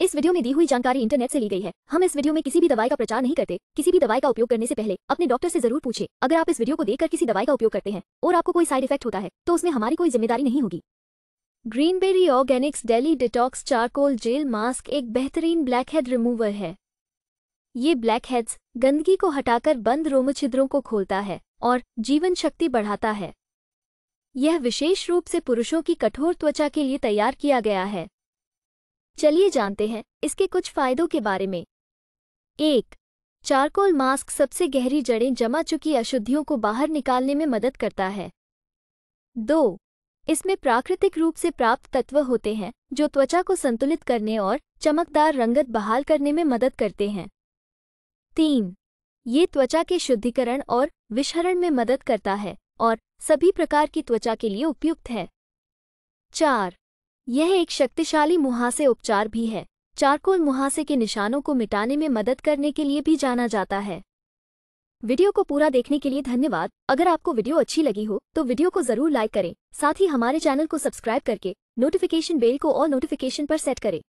इस वीडियो में दी हुई जानकारी इंटरनेट से ली गई है हम इस वीडियो में किसी भी दवाई का प्रचार नहीं करते किसी भी दवाई का उपयोग करने से पहले अपने डॉक्टर से जरूर पूछे अगर आप इस वीडियो को देखकर किसी दवाई का उपयोग करते हैं और आपको कोई साइड इफेक्ट होता है तो उसमें हमारी कोई जिम्मेदारी नहीं होगी Greenberry Organics daily detox charcoal gel mask एक बेहतरीन ब्लैक हेड रिमूवर है ये ब्लैक हेड्स गंदगी को हटाकर बंद रोम छिद्रों को खोलता है और जीवन शक्ति बढ़ाता है यह विशेष रूप से पुरुषों की कठोर त्वचा के लिए तैयार किया गया है चलिए जानते हैं इसके कुछ फायदों के बारे में एक चारकोल मास्क सबसे गहरी जड़ें जमा चुकी अशुद्धियों को बाहर निकालने में मदद करता है दो इसमें प्राकृतिक रूप से प्राप्त तत्व होते हैं जो त्वचा को संतुलित करने और चमकदार रंगत बहाल करने में मदद करते हैं तीन ये त्वचा के शुद्धिकरण और विषहरण में मदद करता है और सभी प्रकार की त्वचा के लिए उपयुक्त है चार यह एक शक्तिशाली मुहासे उपचार भी है चारकोल मुहासे के निशानों को मिटाने में मदद करने के लिए भी जाना जाता है वीडियो को पूरा देखने के लिए धन्यवाद अगर आपको वीडियो अच्छी लगी हो तो वीडियो को जरूर लाइक करें साथ ही हमारे चैनल को सब्सक्राइब करके नोटिफिकेशन बेल को और नोटिफिकेशन पर सेट करें